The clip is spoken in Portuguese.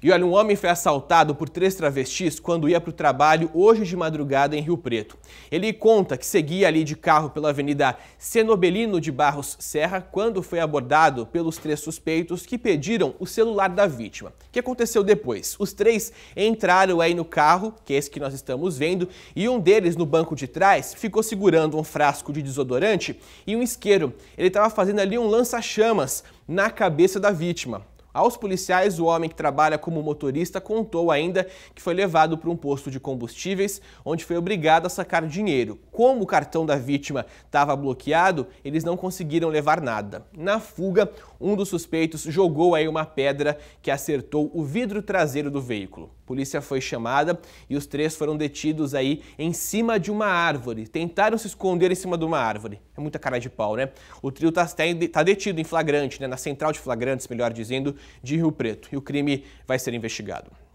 E olha, um homem foi assaltado por três travestis quando ia para o trabalho hoje de madrugada em Rio Preto. Ele conta que seguia ali de carro pela avenida Senobelino de Barros Serra quando foi abordado pelos três suspeitos que pediram o celular da vítima. O que aconteceu depois? Os três entraram aí no carro, que é esse que nós estamos vendo, e um deles no banco de trás ficou segurando um frasco de desodorante e um isqueiro. Ele estava fazendo ali um lança-chamas na cabeça da vítima. Aos policiais, o homem que trabalha como motorista contou ainda que foi levado para um posto de combustíveis, onde foi obrigado a sacar dinheiro. Como o cartão da vítima estava bloqueado, eles não conseguiram levar nada. Na fuga, um dos suspeitos jogou aí uma pedra que acertou o vidro traseiro do veículo polícia foi chamada e os três foram detidos aí em cima de uma árvore. Tentaram se esconder em cima de uma árvore. É muita cara de pau, né? O trio está tá detido em flagrante, né? na central de flagrantes, melhor dizendo, de Rio Preto. E o crime vai ser investigado.